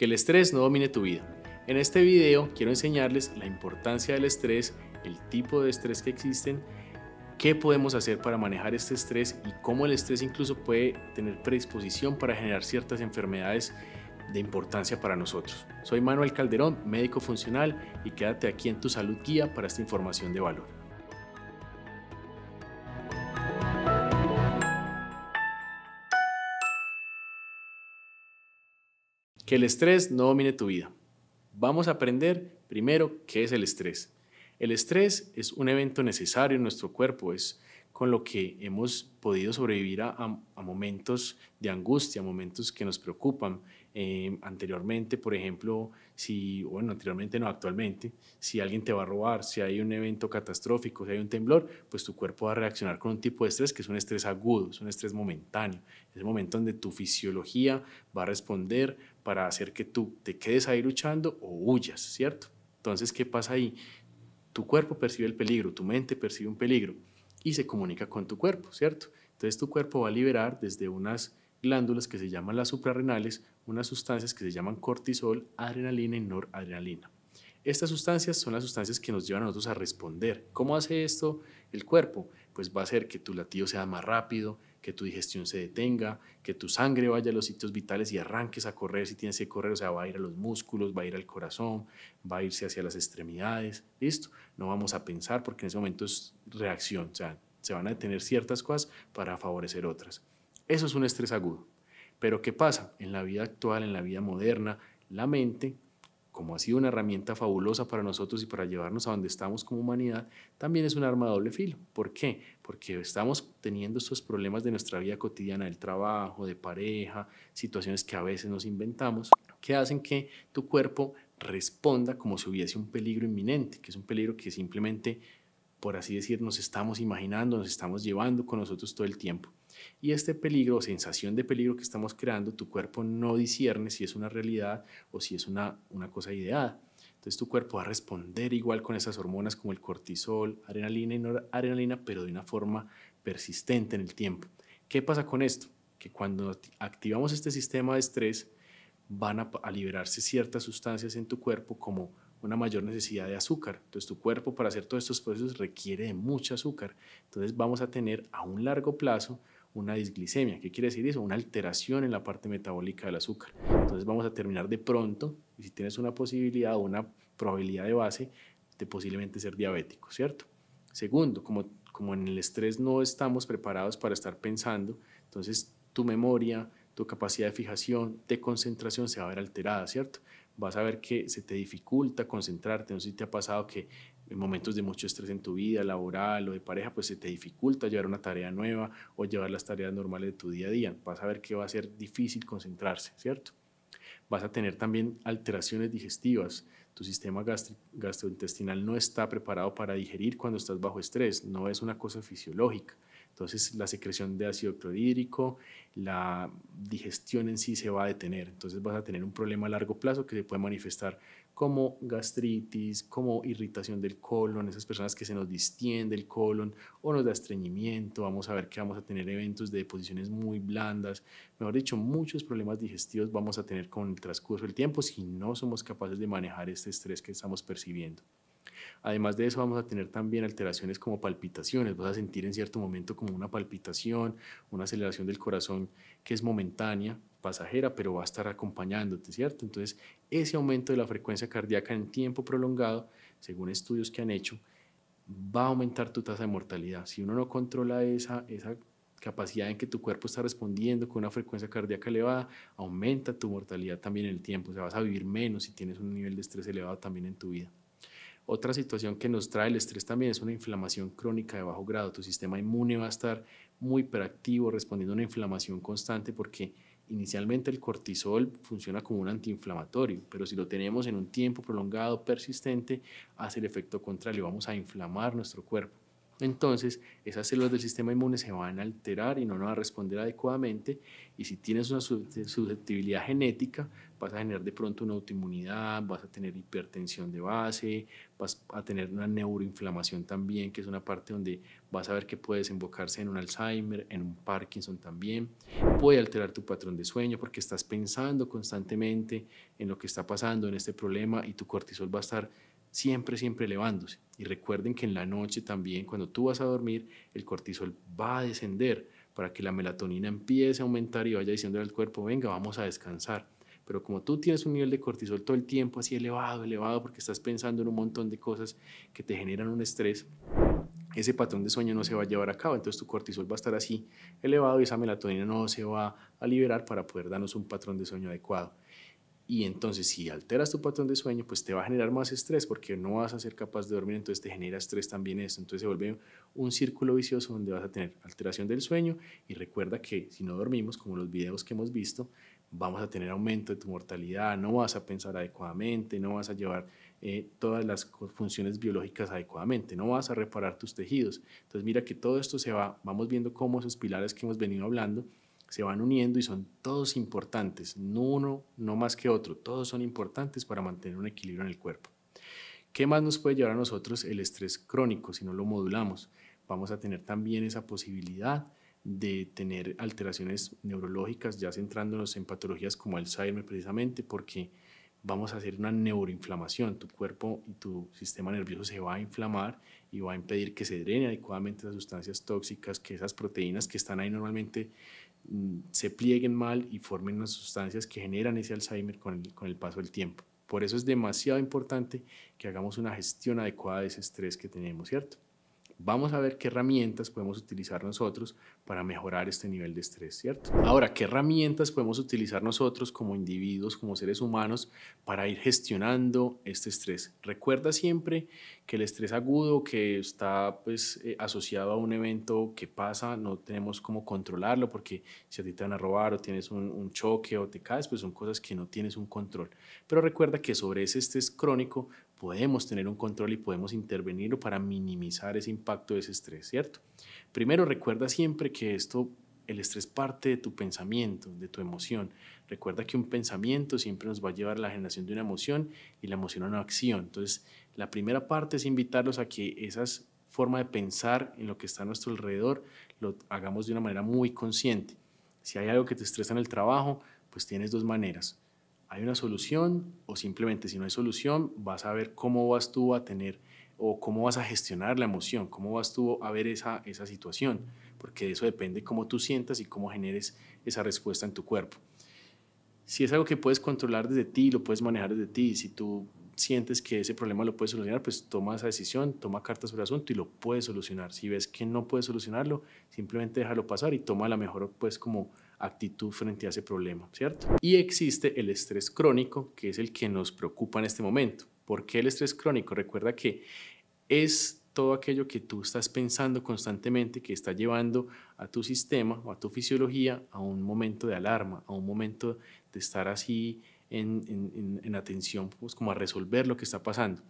Que el estrés no domine tu vida. En este video quiero enseñarles la importancia del estrés, el tipo de estrés que existen, qué podemos hacer para manejar este estrés y cómo el estrés incluso puede tener predisposición para generar ciertas enfermedades de importancia para nosotros. Soy Manuel Calderón, médico funcional, y quédate aquí en Tu Salud Guía para esta información de valor. Que el estrés no domine tu vida. Vamos a aprender primero qué es el estrés. El estrés es un evento necesario en nuestro cuerpo, es, con lo que hemos podido sobrevivir a, momentos de angustia, momentos que nos preocupan. Em, anteriormente, por ejemplo, si, bueno, anteriormente no, actualmente, si alguien te va a robar, si hay un evento catastrófico, si hay un temblor, pues tu cuerpo va a reaccionar con un tipo de estrés que es un estrés agudo, es un estrés momentáneo, es el momento donde tu fisiología va a responder para hacer que tú te quedes ahí luchando o huyas, ¿cierto? Entonces, ¿qué pasa ahí? Tu cuerpo percibe el peligro, tu mente percibe un peligro y se comunica con tu cuerpo, ¿cierto? Entonces tu cuerpo va a liberar desde unas glándulas que se llaman las suprarrenales, unas sustancias que se llaman cortisol, adrenalina y noradrenalina. Estas sustancias son las sustancias que nos llevan a nosotros a responder. ¿Cómo hace esto el cuerpo? Pues va a hacer que tu latido sea más rápido, que tu digestión se detenga, que tu sangre vaya a los sitios vitales y arranques a correr si tienes que correr, o sea, va a ir a los músculos, va a ir al corazón, va a irse hacia las extremidades, ¿listo? No vamos a pensar porque en ese momento es reacción, o sea, se van a detener ciertas cosas para favorecer otras. Eso es un estrés agudo. Pero ¿qué pasa? En la vida actual, en la vida moderna, la mente como ha sido una herramienta fabulosa para nosotros y para llevarnos a donde estamos como humanidad, también es un arma de doble filo. ¿Por qué? Porque estamos teniendo estos problemas de nuestra vida cotidiana, del trabajo, de pareja, situaciones que a veces nos inventamos, que hacen que tu cuerpo responda como si hubiese un peligro inminente, que es un peligro que simplemente, por así decir, nos estamos imaginando, nos estamos llevando con nosotros todo el tiempo. Y este peligro o sensación de peligro que estamos creando, tu cuerpo no discierne si es una realidad o si es una, cosa ideada. Entonces tu cuerpo va a responder igual con esas hormonas como el cortisol, adrenalina y noradrenalina, pero de una forma persistente en el tiempo. ¿Qué pasa con esto? Que cuando activamos este sistema de estrés, van a, a liberarse ciertas sustancias en tu cuerpo como una mayor necesidad de azúcar. Entonces tu cuerpo para hacer todos estos procesos requiere de mucho azúcar. Entonces vamos a tener a un largo plazo una disglicemia. ¿Qué quiere decir eso? Una alteración en la parte metabólica del azúcar. Entonces vamos a terminar de pronto, y si tienes una posibilidad o una probabilidad de base de posiblemente ser diabético, ¿cierto? Segundo, como, como en el estrés no estamos preparados para estar pensando, entonces tu memoria, tu capacidad de fijación, de concentración se va a ver alterada, ¿cierto? Vas a ver que se te dificulta concentrarte. No sé si te ha pasado que en momentos de mucho estrés en tu vida laboral o de pareja, pues se te dificulta llevar una tarea nueva o llevar las tareas normales de tu día a día. Vas a ver que va a ser difícil concentrarse, ¿cierto? Vas a tener también alteraciones digestivas. Tu sistema gastrointestinal no está preparado para digerir cuando estás bajo estrés, no es una cosa fisiológica. Entonces la secreción de ácido clorhídrico, la digestión en sí se va a detener. Entonces vas a tener un problema a largo plazo que se puede manifestar como gastritis, como irritación del colon, esas personas que se nos distiende el colon o nos da estreñimiento, vamos a ver que vamos a tener eventos de posiciones muy blandas, mejor dicho, muchos problemas digestivos vamos a tener con el transcurso del tiempo si no somos capaces de manejar este estrés que estamos percibiendo. Además de eso vamos a tener también alteraciones como palpitaciones, vas a sentir en cierto momento como una palpitación, una aceleración del corazón que es momentánea, pasajera, pero va a estar acompañándote, ¿cierto? Entonces, ese aumento de la frecuencia cardíaca en tiempo prolongado, según estudios que han hecho, va a aumentar tu tasa de mortalidad. Si uno no controla esa, esa capacidad en que tu cuerpo está respondiendo con una frecuencia cardíaca elevada, aumenta tu mortalidad también en el tiempo, o sea, vas a vivir menos si tienes un nivel de estrés elevado también en tu vida. Otra situación que nos trae el estrés también es una inflamación crónica de bajo grado. Tu sistema inmune va a estar muy hiperactivo respondiendo a una inflamación constante porque inicialmente el cortisol funciona como un antiinflamatorio, pero si lo tenemos en un tiempo prolongado, persistente, hace el efecto contrario, vamos a inflamar nuestro cuerpo entonces esas células del sistema inmune se van a alterar y no van a responder adecuadamente. Y si tienes una susceptibilidad genética, vas a generar de pronto una autoinmunidad, vas a tener hipertensión de base, vas a tener una neuroinflamación también, que es una parte donde vas a ver que puede desembocarse en un Alzheimer, en un Parkinson también. Puede alterar tu patrón de sueño porque estás pensando constantemente en lo que está pasando, en este problema, y tu cortisol va a estar siempre, siempre elevándose. Y recuerden que en la noche también, cuando tú vas a dormir, el cortisol va a descender para que la melatonina empiece a aumentar y vaya diciendo al cuerpo, venga, vamos a descansar. Pero como tú tienes un nivel de cortisol todo el tiempo así elevado, elevado, porque estás pensando en un montón de cosas que te generan un estrés, ese patrón de sueño no se va a llevar a cabo, entonces tu cortisol va a estar así elevado y esa melatonina no se va a liberar para poder darnos un patrón de sueño adecuado. Y entonces si alteras tu patrón de sueño, pues te va a generar más estrés porque no vas a ser capaz de dormir, entonces te genera estrés también eso. Entonces se vuelve un círculo vicioso donde vas a tener alteración del sueño y recuerda que si no dormimos, como los videos que hemos visto, vamos a tener aumento de tu mortalidad, no vas a pensar adecuadamente, no vas a llevar eh, todas las funciones biológicas adecuadamente, no vas a reparar tus tejidos. Entonces mira que todo esto se va, vamos viendo cómo esos pilares que hemos venido hablando se van uniendo y son todos importantes, no uno, no más que otro, todos son importantes para mantener un equilibrio en el cuerpo. ¿Qué más nos puede llevar a nosotros el estrés crónico si no lo modulamos? Vamos a tener también esa posibilidad de tener alteraciones neurológicas, ya centrándonos en patologías como Alzheimer precisamente, porque vamos a hacer una neuroinflamación. Tu cuerpo y tu sistema nervioso se va a inflamar y va a impedir que se drene adecuadamente las sustancias tóxicas, que esas proteínas que están ahí normalmente Mm, se plieguen mal y formen unas sustancias que generan ese Alzheimer con el, con el paso del tiempo. Por eso es demasiado importante que hagamos una gestión adecuada de ese estrés que tenemos, ¿cierto? vamos a ver qué herramientas podemos utilizar nosotros para mejorar este nivel de estrés, ¿cierto? Ahora, ¿qué herramientas podemos utilizar nosotros como individuos, como seres humanos, para ir gestionando este estrés? Recuerda siempre que el estrés agudo que está pues, eh, asociado a un evento que pasa, no tenemos cómo controlarlo, porque si a ti te van a robar o tienes un, un choque o te caes, pues son cosas que no tienes un control. Pero recuerda que sobre ese estrés crónico podemos tener un control y podemos intervenir para minimizar ese impacto de ese estrés, ¿cierto? Primero, recuerda siempre que esto, el estrés parte de tu pensamiento, de tu emoción. Recuerda que un pensamiento siempre nos va a llevar a la generación de una emoción y la emoción a una acción. Entonces, la primera parte es invitarlos a que esas forma de pensar en lo que está a nuestro alrededor, lo hagamos de una manera muy consciente. Si hay algo que te estresa en el trabajo, pues tienes dos maneras ¿Hay una solución? O simplemente si no hay solución, vas a ver cómo vas tú a tener o cómo vas a gestionar la emoción, cómo vas tú a ver esa, esa situación, porque eso depende cómo tú sientas y cómo generes esa respuesta en tu cuerpo. Si es algo que puedes controlar desde ti, lo puedes manejar desde ti, si tú sientes que ese problema lo puedes solucionar, pues toma esa decisión, toma cartas sobre el asunto y lo puedes solucionar. Si ves que no puedes solucionarlo, simplemente déjalo pasar y toma la mejor, pues como actitud frente a ese problema, ¿cierto? Y existe el estrés crónico, que es el que nos preocupa en este momento. ¿Por qué el estrés crónico? Recuerda que es todo aquello que tú estás pensando constantemente que está llevando a tu sistema o a tu fisiología a un momento de alarma, a un momento de estar así en, atención, pues como a resolver lo que está pasando.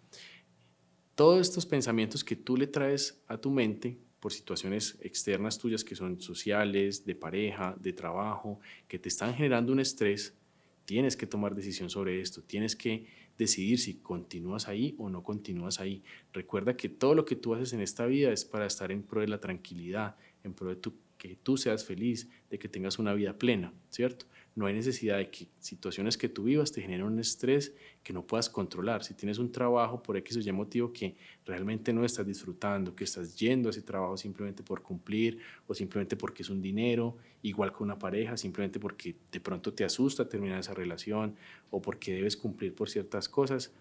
Todos estos pensamientos que tú le traes a tu mente por situaciones externas tuyas que son sociales, de pareja, de trabajo, que te están generando un estrés, tienes que tomar decisión sobre esto, tienes que decidir si continúas ahí o no continúas ahí. Recuerda que todo lo que tú haces en esta vida es para estar en pro de la tranquilidad, en pro de que tú seas feliz, de que tengas una vida plena, ¿cierto? No hay necesidad de que situaciones que tú vivas te generen un estrés que no puedas controlar. Si tienes un trabajo por X o Y motivo que realmente no estás disfrutando, que estás yendo a ese trabajo simplemente por cumplir o simplemente porque es un dinero, igual que una pareja, simplemente porque de pronto te asusta terminar esa relación o porque debes cumplir por ciertas cosas,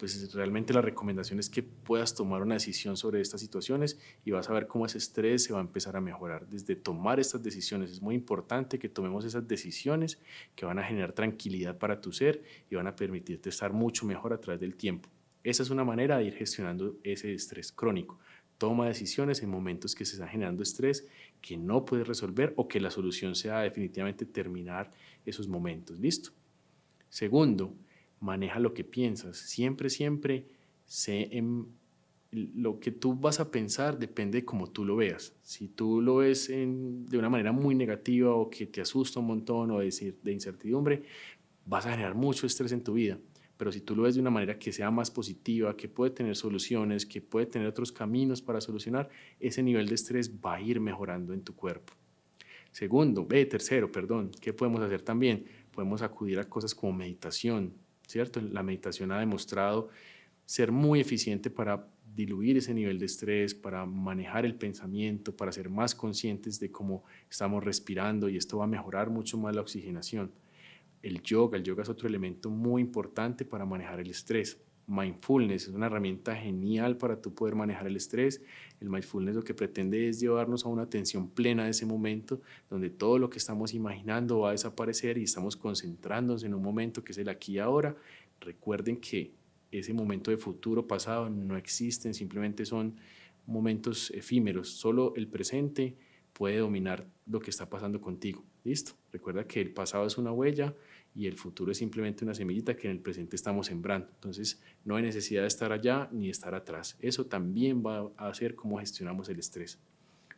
pues realmente la recomendación es que puedas tomar una decisión sobre estas situaciones y vas a ver cómo ese estrés se va a empezar a mejorar desde tomar estas decisiones. Es muy importante que tomemos esas decisiones que van a generar tranquilidad para tu ser y van a permitirte estar mucho mejor a través del tiempo. Esa es una manera de ir gestionando ese estrés crónico. Toma decisiones en momentos que se está generando estrés que no puedes resolver o que la solución sea definitivamente terminar esos momentos. ¿Listo? Segundo, maneja lo que piensas. Siempre, siempre, sé en, lo que tú vas a pensar depende de cómo tú lo veas. Si tú lo ves de una manera muy negativa o que te asusta un montón o decir de incertidumbre, vas a generar mucho estrés en tu vida. Pero si tú lo ves de una manera que sea más positiva, que puede tener soluciones, que puede tener otros caminos para solucionar, ese nivel de estrés va a ir mejorando en tu cuerpo. Segundo, ve eh, tercero, perdón, ¿qué podemos hacer también? Podemos acudir a cosas como meditación, ¿cierto? La meditación ha demostrado ser muy eficiente para diluir ese nivel de estrés, para manejar el pensamiento, para ser más conscientes de cómo estamos respirando y esto va a mejorar mucho más la oxigenación. El yoga, el yoga es otro elemento muy importante para manejar el estrés mindfulness. Es una herramienta genial para tú poder manejar el estrés. El mindfulness lo que pretende es llevarnos a una atención plena de ese momento, donde todo lo que estamos imaginando va a desaparecer y estamos concentrándonos en un momento que es el aquí y ahora. Recuerden que ese momento de futuro, pasado, no existen, simplemente son momentos efímeros. Solo el presente puede dominar lo que está pasando contigo. ¿Listo? Recuerda que el pasado es una huella, y el futuro es simplemente una semillita que en el presente estamos sembrando. Entonces, no hay necesidad de estar allá ni estar atrás. Eso también va a hacer cómo gestionamos el estrés.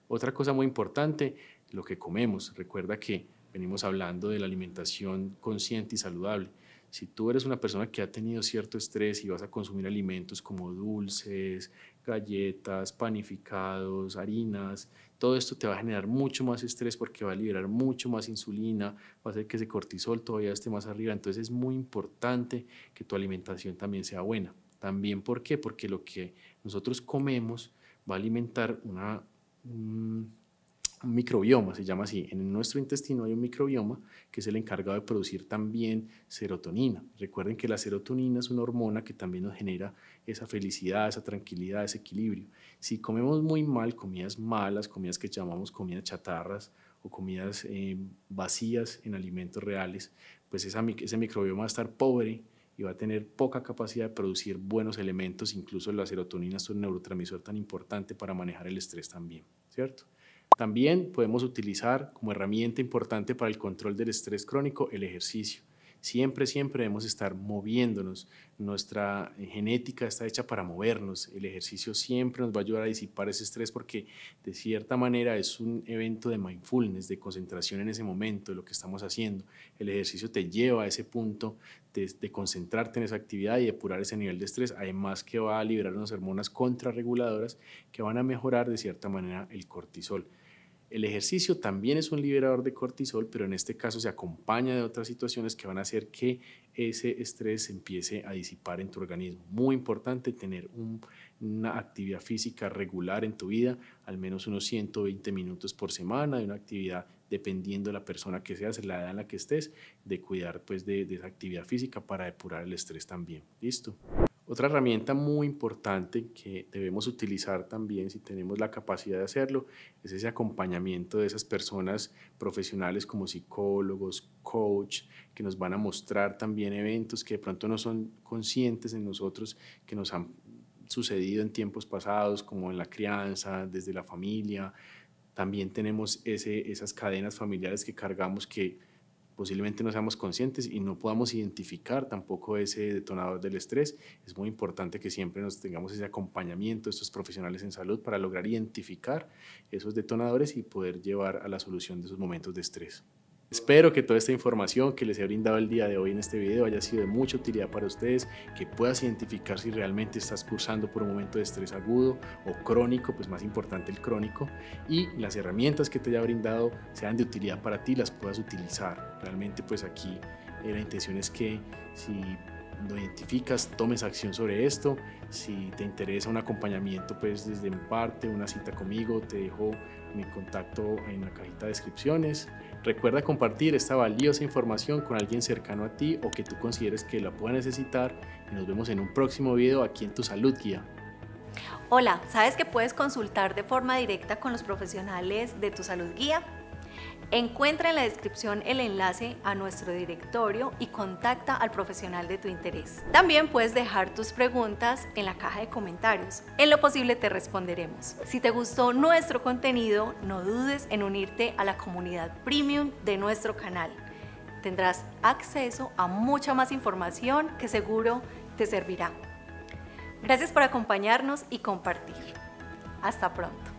Otra cosa muy importante, lo que comemos. Recuerda que venimos hablando de la alimentación consciente y saludable. Si tú eres una persona que ha tenido cierto estrés y vas a consumir alimentos como dulces, galletas, panificados, harinas, todo esto te va a generar mucho más estrés porque va a liberar mucho más insulina, va a hacer que ese cortisol todavía esté más arriba, entonces es muy importante que tu alimentación también sea buena. También, ¿por qué? Porque lo que nosotros comemos va a alimentar una, un microbioma, se llama así. En nuestro intestino hay un microbioma que es el encargado de producir también serotonina. Recuerden que la serotonina es una hormona que también nos genera esa felicidad, esa tranquilidad, ese equilibrio. Si comemos muy mal, comidas malas, comidas que llamamos comidas chatarras o comidas eh, vacías en alimentos reales, pues ese microbioma va a estar pobre y va a tener poca capacidad de producir buenos elementos, incluso la serotonina es un neurotransmisor tan importante para manejar el estrés también, ¿cierto? También podemos utilizar como herramienta importante para el control del estrés crónico el ejercicio. Siempre, siempre debemos estar moviéndonos. Nuestra genética está hecha para movernos. El ejercicio siempre nos va a ayudar a disipar ese estrés porque de cierta manera es un evento de mindfulness, de concentración en ese momento, de lo que estamos haciendo. El ejercicio te lleva a ese punto de, concentrarte en esa actividad y depurar ese nivel de estrés. Además que va a liberar unas hormonas contrarreguladoras que van a mejorar de cierta manera el cortisol. El ejercicio también es un liberador de cortisol, pero en este caso se acompaña de otras situaciones que van a hacer que ese estrés empiece a disipar en tu organismo. Muy importante tener una actividad física regular en tu vida, al menos unos 120 minutos por semana de una actividad dependiendo de la persona que seas, la edad en la que estés, de cuidar pues de esa actividad física para depurar el estrés también. ¿Listo? Otra herramienta muy importante que debemos utilizar también si tenemos la capacidad de hacerlo es ese acompañamiento de esas personas profesionales como psicólogos, coach, que nos van a mostrar también eventos que de pronto no son conscientes en nosotros, que nos han sucedido en tiempos pasados, como en la crianza, desde la familia. También tenemos esas cadenas familiares que cargamos que posiblemente no seamos conscientes y no podamos identificar tampoco ese detonador del estrés. Es muy importante que siempre nos tengamos ese acompañamiento de estos profesionales en salud para lograr identificar esos detonadores y poder llevar a la solución de esos momentos de estrés. Espero que toda esta información que les he brindado el día de hoy en este video haya sido de mucha utilidad para ustedes, que puedas identificar si realmente estás cursando por un momento de estrés agudo o crónico, pues más importante el crónico, y las herramientas que te haya brindado sean de utilidad para ti, las puedas utilizar. Realmente pues aquí eh, la intención es que si lo identificas, tomes acción sobre esto. Si te interesa un acompañamiento, pues desde mi parte, una cita conmigo, te dejo mi contacto en la cajita de descripciones. Recuerda compartir esta valiosa información con alguien cercano a ti o que tú consideres que la pueda necesitar nos vemos en un próximo video aquí en Tu Salud Guía. Hola, ¿sabes que puedes consultar de forma directa con los profesionales de Tu Salud Guía? Encuentra en la descripción el enlace a nuestro directorio y contacta al profesional de tu interés. También puedes dejar tus preguntas en la caja de comentarios. En lo posible te responderemos. Si te gustó nuestro contenido, no dudes en unirte a la comunidad premium de nuestro canal. Tendrás acceso a mucha más información que seguro te servirá. Gracias por acompañarnos y compartir. Hasta pronto.